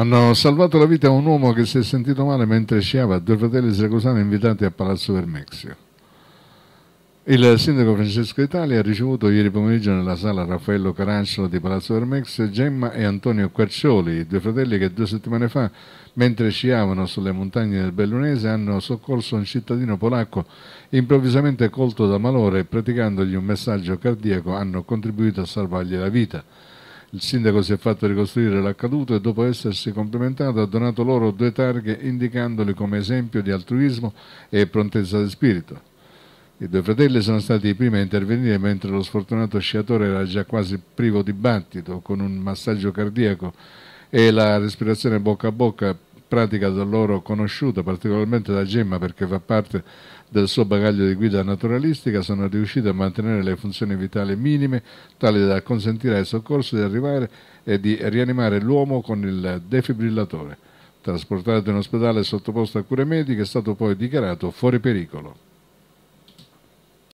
Hanno salvato la vita a un uomo che si è sentito male mentre sciava, due fratelli siracusani invitati a Palazzo Vermexio. Il sindaco Francesco Italia ha ricevuto ieri pomeriggio nella sala Raffaello Caranciolo di Palazzo Vermex Gemma e Antonio Quercioli, due fratelli che due settimane fa, mentre sciavano sulle montagne del Bellunese, hanno soccorso un cittadino polacco improvvisamente colto da malore e praticandogli un messaggio cardiaco hanno contribuito a salvargli la vita. Il sindaco si è fatto ricostruire l'accaduto e dopo essersi complimentato ha donato loro due targhe indicandoli come esempio di altruismo e prontezza di spirito. I due fratelli sono stati i primi a intervenire mentre lo sfortunato sciatore era già quasi privo di battito, con un massaggio cardiaco e la respirazione bocca a bocca pratica da loro conosciuta, particolarmente da Gemma perché fa parte del suo bagaglio di guida naturalistica, sono riusciti a mantenere le funzioni vitali minime, tali da consentire ai soccorsi di arrivare e di rianimare l'uomo con il defibrillatore. Trasportato in ospedale e sottoposto a cure mediche, è stato poi dichiarato fuori pericolo.